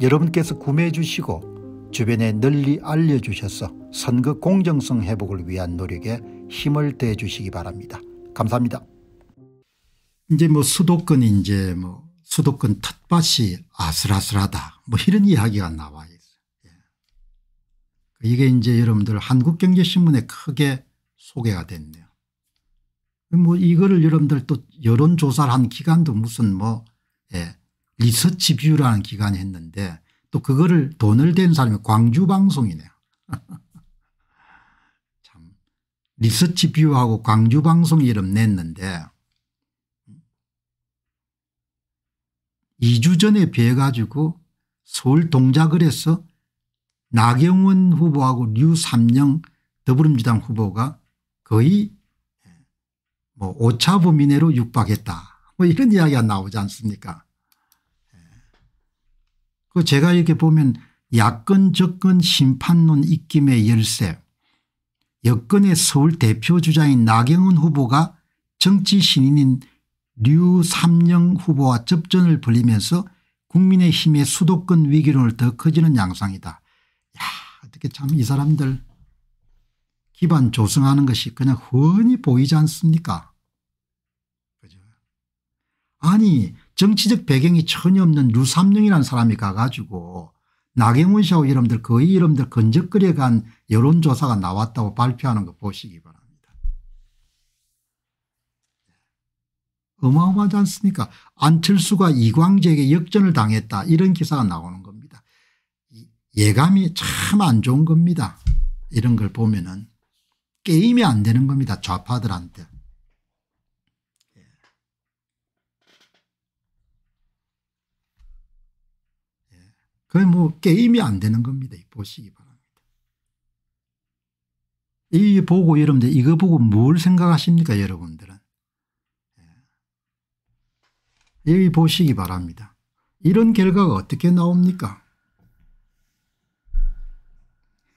여러분께서 구매해 주시고 주변에 널리 알려주셔서 선거 공정성 회복을 위한 노력에 힘을 대 주시기 바랍니다. 감사합니다. 이제 뭐 수도권 이제 뭐 수도권 텃밭이 아슬아슬하다 뭐 이런 이야기가 나와 있어요. 예. 이게 이제 여러분들 한국경제신문에 크게 소개가 됐네요. 뭐 이거를 여러분들 또 여론조사를 한 기간도 무슨 뭐 예, 리서치 뷰라는 기관이 했는데 또 그거를 돈을 댄 사람이 광주방송이네요. 참 리서치 뷰하고 광주방송 이름 냈는데 2주 전에 비해 가지고 서울 동작을에서 나경원 후보하고 류삼영 더불어민주당 후보가 거의 뭐 오차범위 내로 육박했다. 뭐 이런 이야기가 나오지 않습니까 제가 이렇게 보면 야권 적권 심판론 입김의 열쇠 여권의 서울 대표 주자인 나경원 후보가 정치 신인인 류삼영 후보와 접전을 벌이면서 국민의힘의 수도권 위기론을 더 커지는 양상이다. 야 어떻게 참 이 사람들 기반 조성하는 것이 그냥 훤히 보이지 않습니까 그죠 아니 정치적 배경이 전혀 없는 루삼룡이라는 사람이 가가지고 나경원 씨하고 여러분들 거의 여러분들 건적거리에간 여론조사가 나왔다고 발표하는 거 보시기 바랍니다. 어마어마하지 않습니까 안철수가 이광재에게 역전을 당했다 이런 기사가 나오는 겁니다. 예감이 참 안 좋은 겁니다. 이런 걸 보면 은 게임이 안 되는 겁니다. 좌파들한테. 그뭐 게임이 안 되는 겁니다. 보시기 바랍니다. 이 보고 여러분들 이거 보고 뭘 생각하십니까 여러분들은. 예. 여기 보시기 바랍니다. 이런 결과가 어떻게 나옵니까?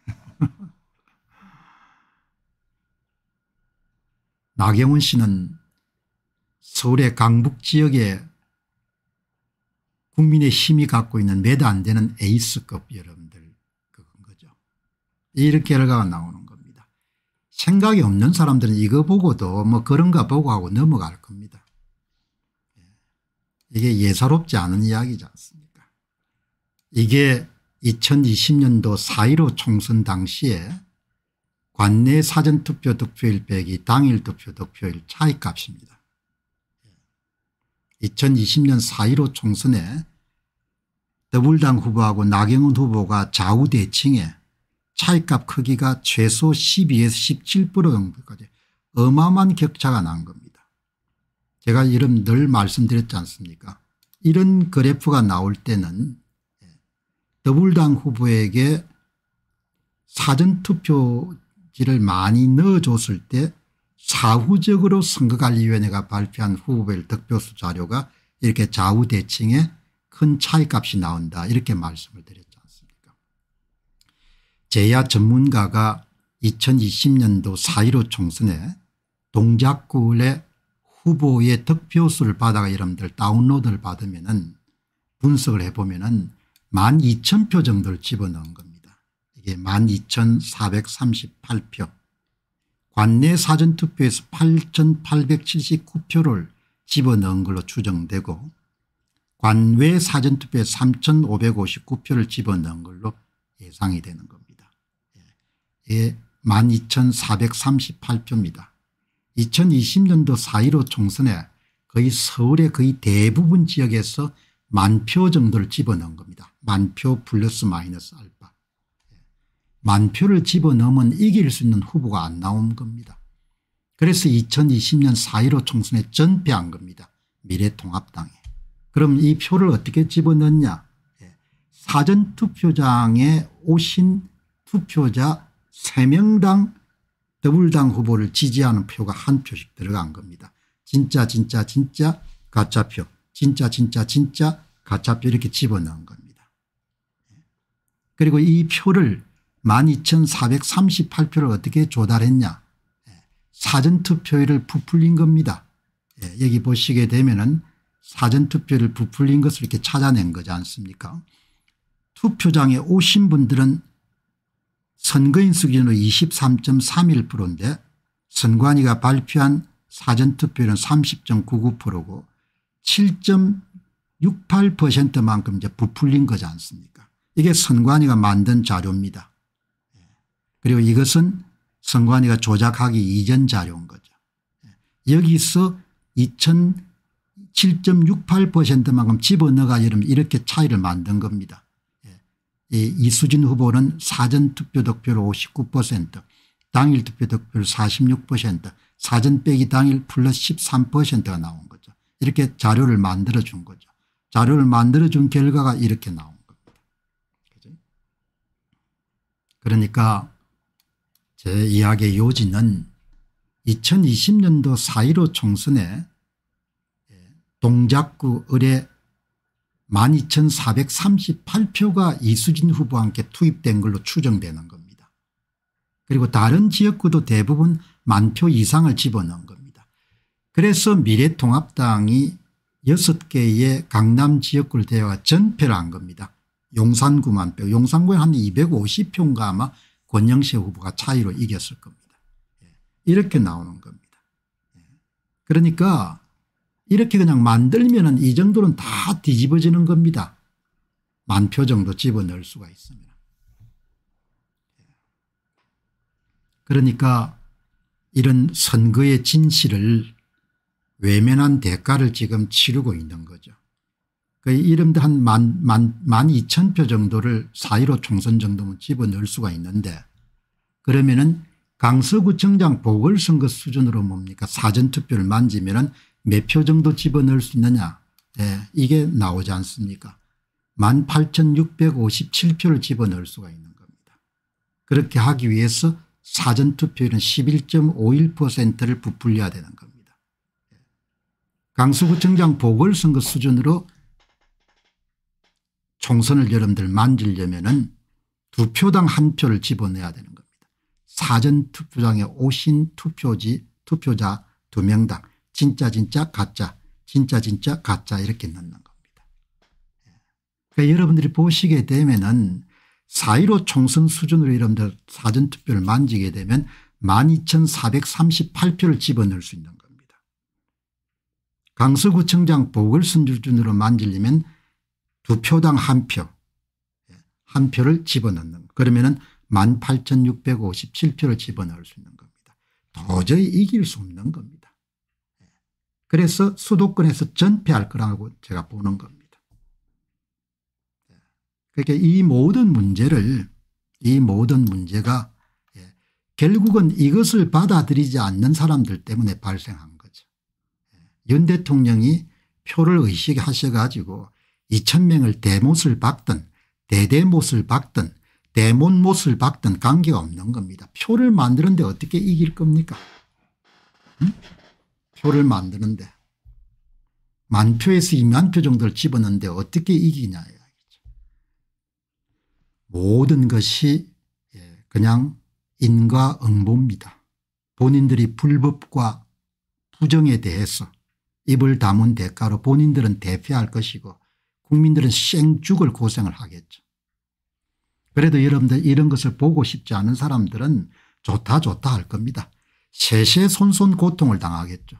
나경원 씨는 서울의 강북 지역에 국민의 힘이 갖고 있는 매도 안 되는 에이스급 여러분들 그건 거죠. 이런 결과가 나오는 겁니다. 생각이 없는 사람들은 이거 보고도 뭐 그런가 보고 하고 넘어갈 겁니다. 예. 이게 예사롭지 않은 이야기지 않습니까 이게 2020년도 4.15 총선 당시에 관내 사전투표 득표일 빼기 당일 투표 득표일 차이값입니다. 2020년 예. 4.15 총선에 더불당 후보하고 나경원 후보가 좌우 대칭에 차이값 크기가 최소 12에서 17% 정도까지 어마어마한 격차가 난 겁니다. 제가 이름 늘 말씀드렸지 않습니까 이런 그래프가 나올 때는 더불당 후보에게 사전투표지를 많이 넣어줬을 때 사후적으로 선거관리위원회가 발표한 후보별 득표수 자료가 이렇게 좌우대칭에 큰 차이값이 나온다 이렇게 말씀을 드렸지 않습니까 제야 전문가가 2020년도 4.15 총선에 동작구의 후보의 득표수를 받아가 여러분들 다운로드를 받으면 은 분석을 해보면 은 12,000표 정도를 집어넣은 겁니다. 이게 12,438표. 관내 사전투표에서 8,879표를 집어넣은 걸로 추정되고 관외 사전투표에 3,559표를 집어넣은 걸로 예상이 되는 겁니다. 예, 12,438표입니다. 2020년도 4.15 총선에 거의 서울의 거의 대부분 지역에서 만 표 정도를 집어넣은 겁니다. 만 표 플러스 마이너스 알파. 예, 만표를 집어넣으면 이길 수 있는 후보가 안 나온 겁니다. 그래서 2020년 4.15 총선에 전패한 겁니다. 미래통합당에. 그럼 이 표를 어떻게 집어넣냐 예. 사전투표장에 오신 투표자 3명당 더블당 후보를 지지하는 표가 한 표씩 들어간 겁니다. 진짜 진짜 진짜 가짜표 진짜 진짜 진짜 가짜표 이렇게 집어넣은 겁니다. 예. 그리고 이 표를 12,438표를 어떻게 조달했냐 예. 사전투표율을 부풀린 겁니다. 여기 보시게 되면 은 사전투표를 부풀린 것을 이렇게 찾아낸 거지 않습니까 투표장에 오신 분들은 선거인 수준으로 23.31%인데 선관위가 발표한 사전투표는 30.99%고 7.68%만큼 이제 부풀린 거지 않습니까 이게 선관위가 만든 자료입니다. 그리고 이것은 선관위가 조작하기 이전 자료인 거죠. 여기서 2000 27.68%만큼 집어넣어가 여러 이렇게 차이를 만든 겁니다. 예, 이수진 후보는 사전투표 득표로 59% 당일 투표 득표율 46% 사전 빼기 당일 플러스 13%가 나온 거죠. 이렇게 자료를 만들어 준 거죠. 자료를 만들어 준 결과가 이렇게 나온 겁니다. 그죠? 그러니까 제 이야기의 요지는 2020년도 4.15 총선에 동작구 의뢰 12,438표가 이수진 후보와 함께 투입된 걸로 추정되는 겁니다. 그리고 다른 지역구도 대부분 만 표 이상을 집어넣은 겁니다. 그래서 미래통합당이 6개의 강남 지역구를 대와 전패를 한 겁니다. 용산구만 빼고 용산구에 한 250표인가 아마 권영세 후보가 차이로 이겼을 겁니다. 예, 이렇게 나오는 겁니다. 예. 그러니까 이렇게 그냥 만들면 이 정도는 다 뒤집어지는 겁니다. 만 표 정도 집어넣을 수가 있습니다. 그러니까 이런 선거의 진실을 외면한 대가를 지금 치르고 있는 거죠. 그 이름도 한 만, 만, 만 이천 표 정도를 4.15 총선 정도면 집어넣을 수가 있는데 그러면은 강서구청장 보궐선거 수준으로 뭡니까 사전투표를 만지면은 몇표 정도 집어넣을 수 있느냐 예, 이게 나오지 않습니까 18,657표를 집어넣을 수가 있는 겁니다. 그렇게 하기 위해서 사전투표율은 11.51%를 부풀려야 되는 겁니다. 예. 강서구청장 보궐선거 수준으로 총선을 여러분들 만지려면 은두 표당 한 표를 집어내야 되는 겁니다. 사전투표장에 오신 투표지 투표자 두명당 진짜 진짜 가짜 진짜 진짜 가짜 이렇게 넣는 겁니다. 예. 그러니까 여러분들이 보시게 되면은 4.15 총선 수준으로 여러분들 사전투표를 만지게 되면 12,438표를 집어넣을 수 있는 겁니다. 강서구청장 보궐선주준으로 만지려면 두 표당 한 표, 예, 한 표를 집어넣는 그러면 은 18,657표를 집어넣을 수 있는 겁니다. 도저히 이길 수 없는 겁니다. 그래서 수도권에서 전폐할 거라고 제가 보는 겁니다. 그러니이 모든 문제를 이 모든 문제가 예, 결국은 이것을 받아들이지 않는 사람들 때문에 발생한 거죠. 예, 윤 대통령이 표를 의식하셔가지고 2천명을 대못을 박든 대대못을 박든 대못못을 박든 관계가 없는 겁니다. 표를 만드는데 어떻게 이길 겁니까? 응? 표를 만드는데 만 표에서 2만 표 정도를 집었는데 어떻게 이기냐 모든 것이 예, 그냥 인과응보입니다. 본인들이 불법과 부정에 대해서 입을 다문 대가로 본인들은 대피할 것이고 국민들은 생죽을 고생을 하겠죠. 그래도 여러분들 이런 것을 보고 싶지 않은 사람들은 좋다 좋다 할 겁니다. 세세 손손 고통을 당하겠죠.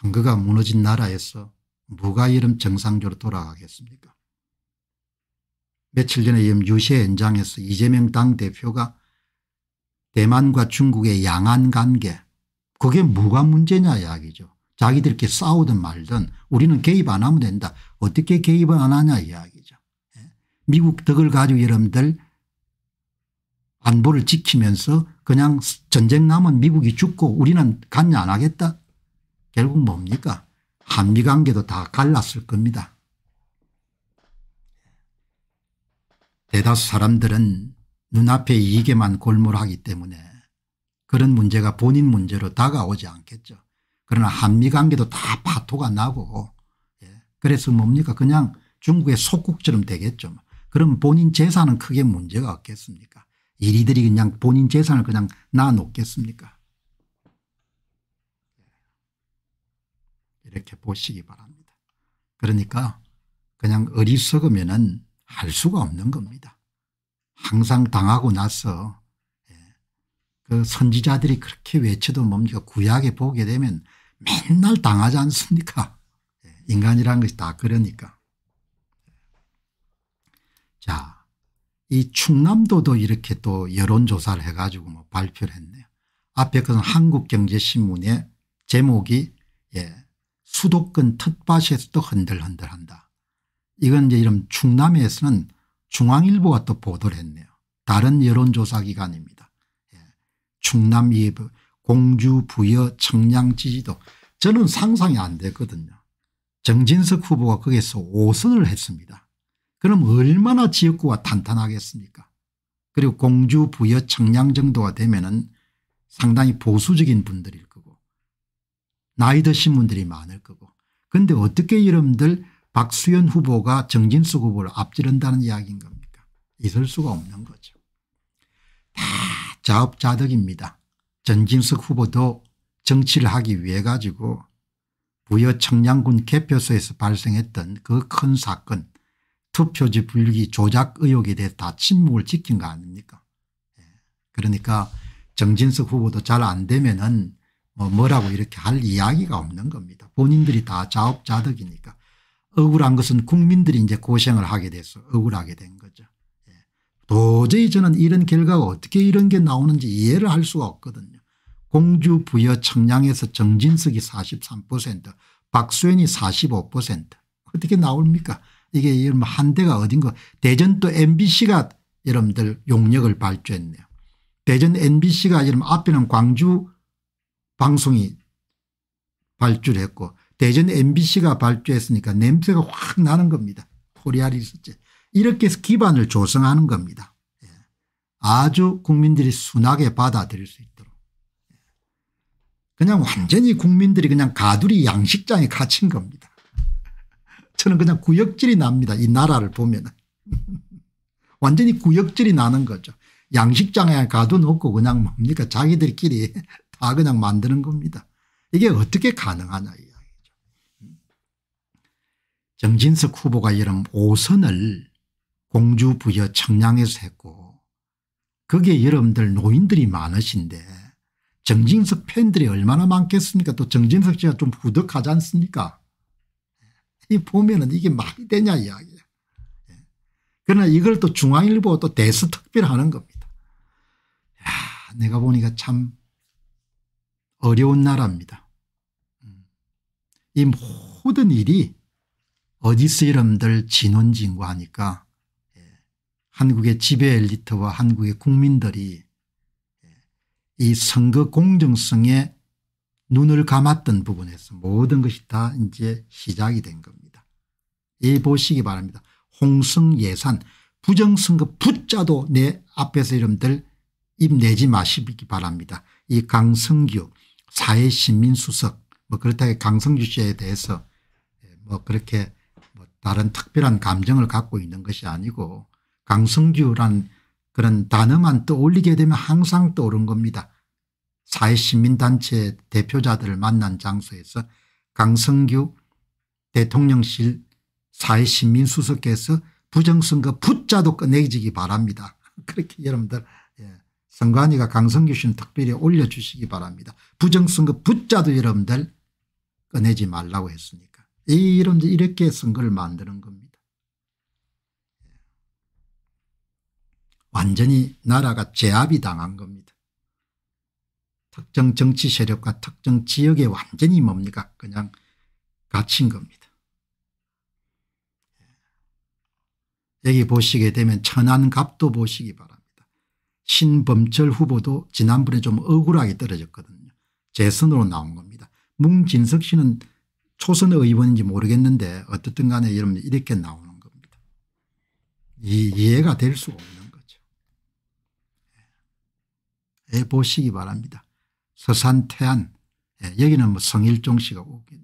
선거가 무너진 나라에서 누가 이름 정상적으로 돌아가겠습니까 며칠 전에 유세 현장에서 이재명 당대표가 대만과 중국의 양안 관계 그게 뭐가 문제냐 이야기죠. 자기들끼리 싸우든 말든 우리는 개입 안 하면 된다. 어떻게 개입을 안 하냐 이야기죠. 예? 미국 덕을 가지고 여러분들 안보를 지키면서 그냥 전쟁 나면 미국이 죽고 우리는 관여 안 하겠다. 결국 뭡니까? 한미 관계도 다 갈랐을 겁니다. 대다수 사람들은 눈앞에 이익에만 골몰하기 때문에 그런 문제가 본인 문제로 다가오지 않겠죠. 그러나 한미 관계도 다 파토가 나고 예. 그래서 뭡니까 그냥 중국의 속국처럼 되겠죠. 그럼 본인 재산은 크게 문제가 없겠습니까 이리들이 그냥 본인 재산을 그냥 놔놓겠습니까 이렇게 보시기 바랍니다. 그러니까 그냥 어리석으면 할 수가 없는 겁니다. 항상 당하고 나서 예, 그 선지자들이 그렇게 외쳐도 뭡니까 구약에 보게 되면 맨날 당하지 않습니까 예, 인간이란 것이 다 그러니까. 자, 이 충남도도 이렇게 또 여론조사를 해가지고 뭐 발표를 했네요. 앞에 그은 한국경제신문의 제목이 예, 수도권 텃밭에서도 흔들흔들한다. 이건 이제 이런 충남에서는 중앙일보가 또 보도를 했네요. 다른 여론조사기관입니다. 예. 충남 예부 공주 부여 청량 지지도 저는 상상이 안 됐거든요. 정진석 후보가 거기서 에 5선을 했습니다. 그럼 얼마나 지역구가 탄탄하겠습니까 그리고 공주 부여 청량 정도가 되면 은 상당히 보수적인 분들일 나이 드신 분들이 많을 거고 근데 어떻게 이름들 박수현 후보가 정진숙 후보를 앞지른다는 이야기인 겁니까 있을 수가 없는 거죠. 다 자업자득입니다. 전진석 후보도 정치를 하기 위해 가지고 부여 청량군 개표소에서 발생했던 그 큰 사건 투표지 분리기 조작 의혹에 대해 다 침묵을 지킨 거 아닙니까 예. 그러니까 정진석 후보도 잘 안 되면 은뭐 뭐라고 이렇게 할 이야기가 없는 겁니다. 본인들이 다 자업자득이니까 억울한 것은 국민들이 이제 고생을 하게 돼서 억울하게 된 거죠. 예. 도저히 저는 이런 결과가 어떻게 이런 게 나오는지 이해를 할 수가 없거든요. 공주 부여 청량에서 정진석이 43% 박수현이 45% 어떻게 나옵니까 이게 뭐 한 대가 어딘가 대전 또 mbc가 여러분들 용역을 발주했네요. 대전 mbc가 여러분 앞에는 광주 방송이 발주를 했고 대전 mbc가 발주했으니까 냄새가 확 나는 겁니다. 코리아리스제 이렇게 해서 기반을 조성하는 겁니다. 예. 아주 국민들이 순하게 받아들일 수 있도록. 예. 그냥 완전히 국민들이 그냥 가두리 양식장에 갇힌 겁니다. 저는 그냥 구역질이 납니다. 이 나라를 보면 완전히 구역질이 나는 거죠. 양식장에 가둬놓고 그냥 뭡니까 자기들끼리 다 아, 그냥 만드는 겁니다. 이게 어떻게 가능하냐 이야기죠. 음. 정진석 후보가 이름 5선을 공주 부여 청량에서 했고 거기에 여러분들 노인들이 많으신데 정진석 팬들이 얼마나 많겠습니까 또 정진석 씨가 좀 부득하지 않습니까 이 보면은 이게 말이 되냐 이야기예요. 예. 그러나 이걸 또 중앙일보 또 대서특필하는 겁니다. 야, 내가 보니까 참 어려운 나라입니다. 이 모든 일이 어디서 이름들 진원진구 하니까 예, 한국의 지배 엘리트와 한국의 국민들이 예, 이 선거 공정성에 눈을 감았던 부분에서 모든 것이 다 이제 시작이 된 겁니다. 이 보시기 바랍니다. 홍성 예산 부정선거 붙자도 내 앞에서 이름들 입 내지 마시기 바랍니다. 이 강성규 사회 시민 수석 뭐 그렇다고 강성주 씨에 대해서 예, 뭐 그렇게 뭐 다른 특별한 감정을 갖고 있는 것이 아니고 강성주란 그런 단어만 떠올리게 되면 항상 떠오른 겁니다. 사회시민단체 대표자들을 만난 장소에서 강성규 대통령실 사회시민수석께서 부정선거 붙자도 꺼내지기 바랍니다. 그렇게 여러분들 예. 선관위가 강성규 씨는 특별히 올려주시기 바랍니다. 부정선거 붙자도 여러분들 꺼내지 말라고 했으니까. 이여 이렇게 선거를 만드는 겁니다. 완전히 나라가 제압이 당한 겁니다. 특정 정치 세력과 특정 지역에 완전히 뭡니까 그냥 갇힌 겁니다. 여기 보시게 되면 천안갑도 보시기 바랍니다. 신범철 후보도 지난번에 좀 억울하게 떨어졌거든요. 재선으로 나온 겁니다. 문진석 씨는 초선 의원인지 모르겠는데 어떻든 간에 여러분 이렇게 나오는 겁니다. 이, 이해가 될 수가 없는 거죠. 예, 예 보시기 바랍니다. 서산태안 예, 여기는 뭐 성일종 씨가 오겠네.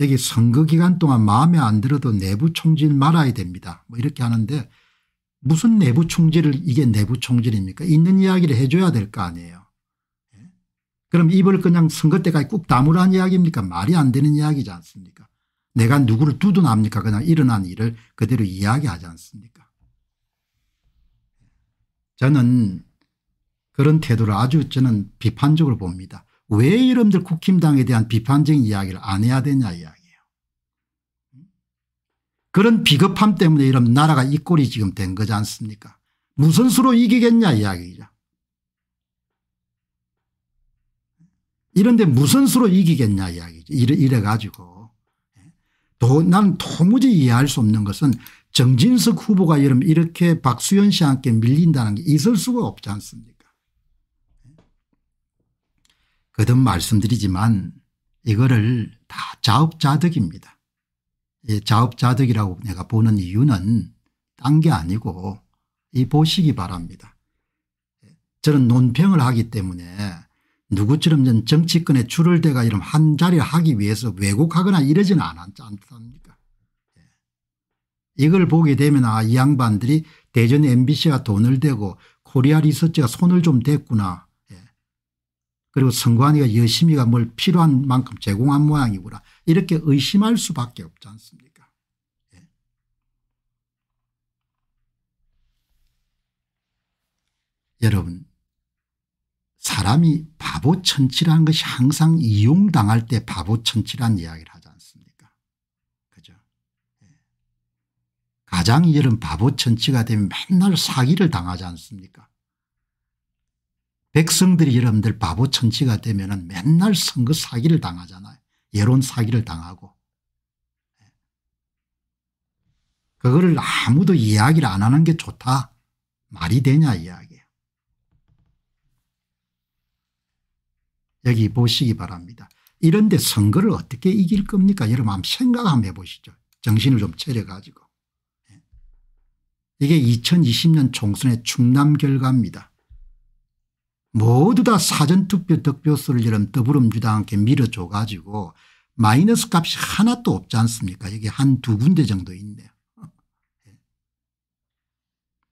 여기 선거 기간 동안 마음에 안 들어도 내부 총질 말아야 됩니다. 뭐 이렇게 하는데 무슨 내부 총질을 이게 내부 총질입니까 있는 이야기를 해줘야 될 거 아니에요. 예? 그럼 입을 그냥 선거 때까지 꾹 다물한 이야기입니까 말이 안 되는 이야기지 않습니까 내가 누구를 두둔합니까 그냥 일어난 일을 그대로 이야기하지 않습니까 저는 그런 태도를 아주 저는 비판적으로 봅니다. 왜 이런들 국힘당에 대한 비판적인 이야기를 안 해야 되냐 이야기. 그런 비겁함 때문에 이런 나라가 이 꼴이 지금 된 거지 않습니까 무슨 수로 이기겠냐 이야기죠. 이런데 무슨 수로 이기겠냐 이야기죠. 이래, 이래 가지고 예. 도, 도무지 이해할 수 없는 것은 정진석 후보가 이렇게 박수현 씨와 함 밀린다는 게 있을 수가 없지 않습니까 예. 거듭 말씀드리지만 이거를 다 자업자득입니다. 자업자득이라고 내가 보는 이유는 딴 게 아니고 이 보시기 바랍니다. 저는 논평을 하기 때문에 누구처럼 정치권에 줄을 대가 이런 한 자리를 하기 위해서 왜곡하거나 이러지는 않았지 않습니까? 예. 이걸 보게 되면 아이 양반들이 대전 mbc가 돈을 대고 코리아 리서치가 손을 좀 댔구나 그리고 선관위가 여심이가 뭘 필요한 만큼 제공한 모양이구나 이렇게 의심할 수밖에 없지 않습니까 예. 여러분 사람이 바보 천치라는 것이 항상 이용당할 때 바보 천치란 이야기를 하지 않습니까 그죠 예. 가장 이런 바보 천치가 되면 맨날 사기를 당하지 않습니까 백성들이 여러분들 바보 천지가 되면 은 맨날 선거 사기를 당하잖아요. 여론 사기를 당하고. 그거를 아무도 이야기를 안 하는 게 좋다. 말이 되냐 이야기예요. 여기 보시기 바랍니다. 이런데 선거를 어떻게 이길 겁니까? 여러분 한번 생각 한번 해보시죠. 정신을 좀 차려가지고. 예. 이게 2020년 총선의 충남 결과입니다. 모두 다 사전투표 득표수를 이런 더불어민주당 께 밀어줘 가지고 마이너스 값이 하나도 없지 않습니까 여기 한 두 군데 정도 있네요.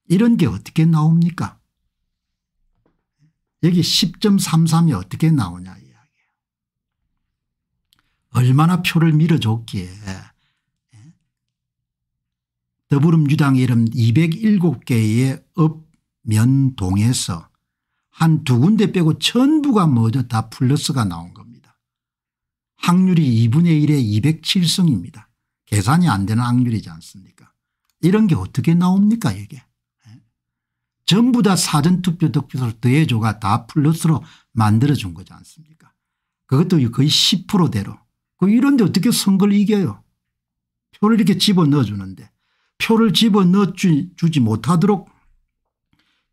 이런 게 어떻게 나옵니까 여기 10.33이 어떻게 나오냐 이야기예요. 얼마나 표를 밀어줬기에 예? 더불어민주당 이름 207개의 읍면동에서 한두 군데 빼고 전부가 뭐죠 다 플러스가 나온 겁니다. 확률이 2분의 1에 207승입니다. 계산이 안 되는 확률이지 않습니까 이런 게 어떻게 나옵니까 이게 예? 전부 다 사전투표 득표를 더해줘가 다 플러스로 만들어준 거지 않습니까 그것도 거의 10%대로 그 이런데 어떻게 선거를 이겨요 표를 이렇게 집어넣어주는데 표를 집어넣어주지 못하도록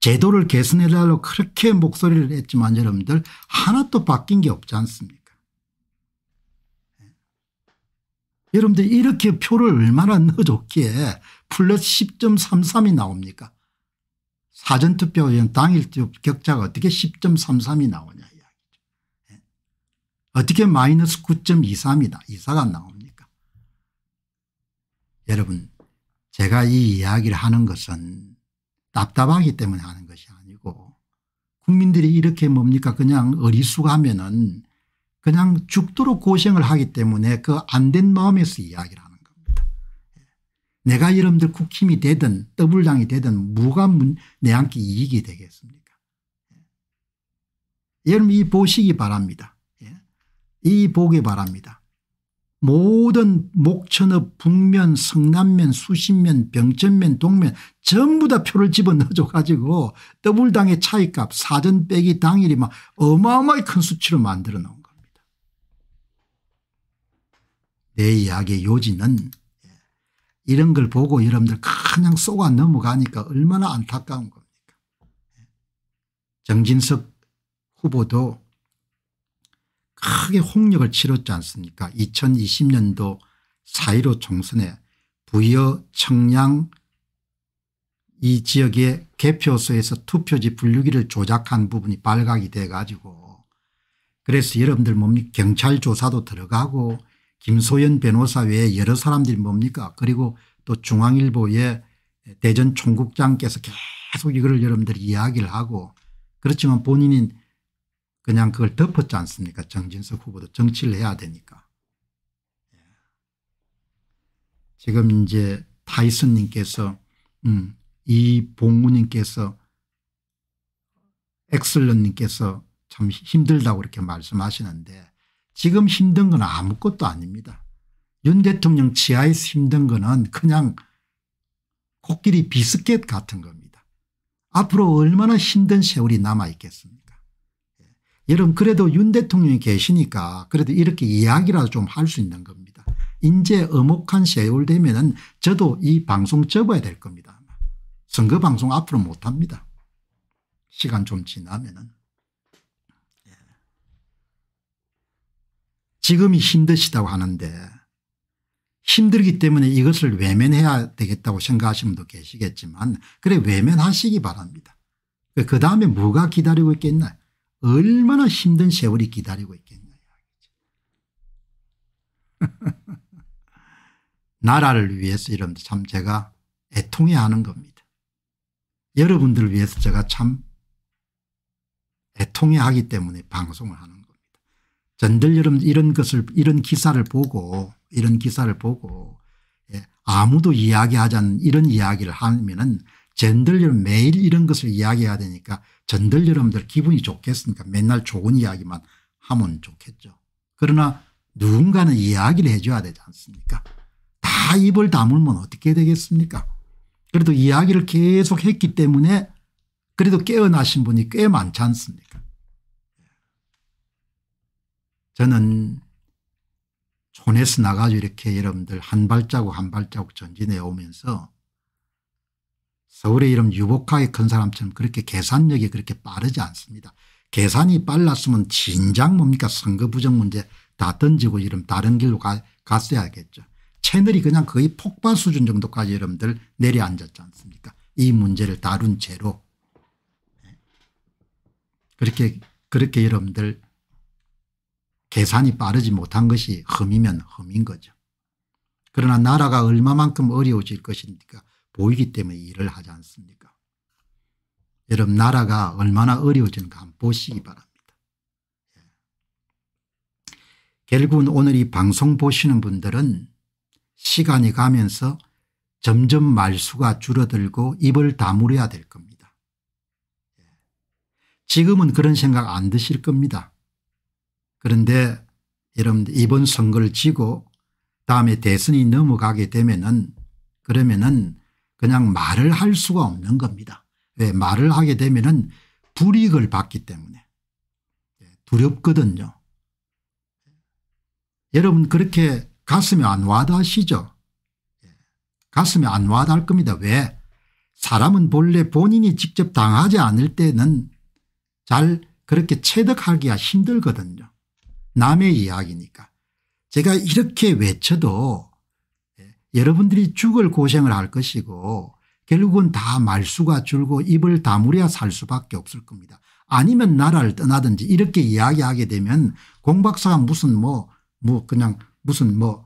제도를 개선해달라고 그렇게 목소리를 했지만 여러분들 하나도 바뀐 게 없지 않습니까 예. 여러분들 이렇게 표를 얼마나 넣어줬기에 플러스 10.33이 나옵니까 사전투표 당일 격차가 어떻게 10.33이 나오냐 이야기죠. 예. 어떻게 마이너스 9.23이다 24가 나옵니까 여러분 제가 이 이야기를 하는 것은 답답하기 때문에 하는 것이 아니고 국민들이 이렇게 뭡니까 그냥 어리숙하면은 그냥 죽도록 고생을 하기 때문에 그 안된 마음에서 이야기를 하는 겁니다. 예. 내가 여러분들 국힘이 되든 더블당이 되든 무가 내한테 이익이 되겠습니까 예. 여러분 이 보시기 바랍니다. 예. 이 보기 바랍니다. 모든 목천읍 북면 성남면 수신면 병천면 동면 전부 다 표를 집어넣어줘 가지고 더블당의 차이값 사전 빼기 당일이 막 어마어마히 큰 수치로 만들어 놓은 겁니다. 내 이야기의 요지는 이런 걸 보고 여러분들 그냥 쏘아 넘어가니까 얼마나 안타까운 겁니까 정진석 후보도 크게 홍역을 치렀지 않습니까 2020년도 4.15 총선에 부여 청양 이 지역의 개표소에서 투표지 분류기를 조작한 부분이 발각이 돼 가지고 그래서 여러분들 뭡니까 경찰 조사도 들어가고 김소연 변호사 외에 여러 사람들이 뭡니까 그리고 또 중앙일보의 대전 총국장께서 계속 이거 여러분들이 이야기를 하고 그렇지만 본인인 그냥 그걸 덮었지 않습니까? 정진석 후보도 정치를 해야 되니까. 예. 지금 이제 타이슨님께서 음, 이봉우님께서 엑슬런님께서 참 힘들다고 이렇게 말씀하시는데 지금 힘든 건 아무것도 아닙니다. 윤 대통령 지하에서 힘든 거는 그냥 코끼리 비스켓 같은 겁니다. 앞으로 얼마나 힘든 세월이 남아있겠습니까 여러분 그래도 윤 대통령이 계시니까 그래도 이렇게 이야기라도 좀 할 수 있는 겁니다. 인제 어목한 세월 되면 은 저도 이 방송 접어야 될 겁니다. 선거 방송 앞으로 못합니다. 시간 좀 지나면 은. 예. 지금이 힘드시다고 하는데 힘들기 때문에 이것을 외면해야 되겠다고 생각하시는 분도 계시겠지만 그래 외면하시기 바랍니다. 그 다음에 뭐가 기다리고 있겠나요 얼마나 힘든 세월이 기다리고 있겠냐. 나라를 위해서 이러면 참 제가 애통해 하는 겁니다. 여러분들을 위해서 제가 참 애통해 하기 때문에 방송을 하는 겁니다. 전들 여러분 이런 것을 이런 기사를 보고 이런 기사를 보고 예, 아무도 이야기하지 않는 이런 이야기를 하면은 전들 여러분 매일 이런 것을 이야기해야 되니까 전들 여러분들 기분이 좋겠습니까 맨날 좋은 이야기만 하면 좋겠죠. 그러나 누군가는 이야기를 해줘야 되지 않습니까 다 입을 다물면 어떻게 되겠습니까 그래도 이야기를 계속 했기 때문에 그래도 깨어나신 분이 꽤 많지 않습니까 저는 촌에서 나가서 이렇게 여러분들 한 발자국 한 발자국 전진해 오면서 서울의 이름 유복하게 큰 사람처럼 그렇게 계산력이 그렇게 빠르지 않습니다. 계산이 빨랐으면 진작 뭡니까 선거 부정 문제 다 던지고 이름 다른 길로 가, 갔어야겠죠. 채널이 그냥 거의 폭발 수준 정도까지 여러분들 내려앉았지 않습니까 이 문제를 다룬 채로 네. 그렇게 그렇게 여러분들 계산이 빠르지 못한 것이 흠이면 흠인 거죠. 그러나 나라가 얼마만큼 어려워질 것입니까 보이기 때문에 일을 하지 않습니까? 여러분 나라가 얼마나 어려워지는가 한번 보시기 바랍니다. 예. 결국은 오늘 이 방송 보시는 분들은 시간이 가면서 점점 말수가 줄어들고 입을 다물어야 될 겁니다. 예. 지금은 그런 생각 안 드실 겁니다. 그런데 여러분 이번 선거를 지고 다음에 대선이 넘어가게 되면은 그러면은 그냥 말을 할 수가 없는 겁니다. 왜 예, 말을 하게 되면은 불이익을 받기 때문에 예, 두렵거든요. 여러분 그렇게 가슴이안 와닿으시죠? 예, 가슴이안 와닿을 겁니다. 왜? 사람은 본래 본인이 직접 당하지 않을 때는 잘 그렇게 체득하기가 힘들거든요. 남의 이야기니까. 제가 이렇게 외쳐도 여러분들이 죽을 고생을 할 것이고 결국은 다 말수가 줄고 입을 다물어야 살 수밖에 없을 겁니다. 아니면 나라를 떠나든지 이렇게 이야기하게 되면 공박사가 무슨 뭐, 뭐 그냥 무슨 뭐,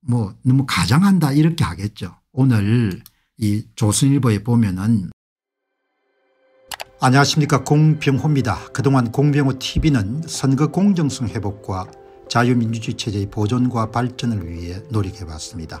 뭐 너무 가장한다 이렇게 하겠죠. 오늘 이 조선일보에 보면은 안녕하십니까 공병호입니다. 그동안 공병호 tv는 선거 공정성 회복과 자유민주주의 체제의 보존과 발전을 위해 노력해왔습니다.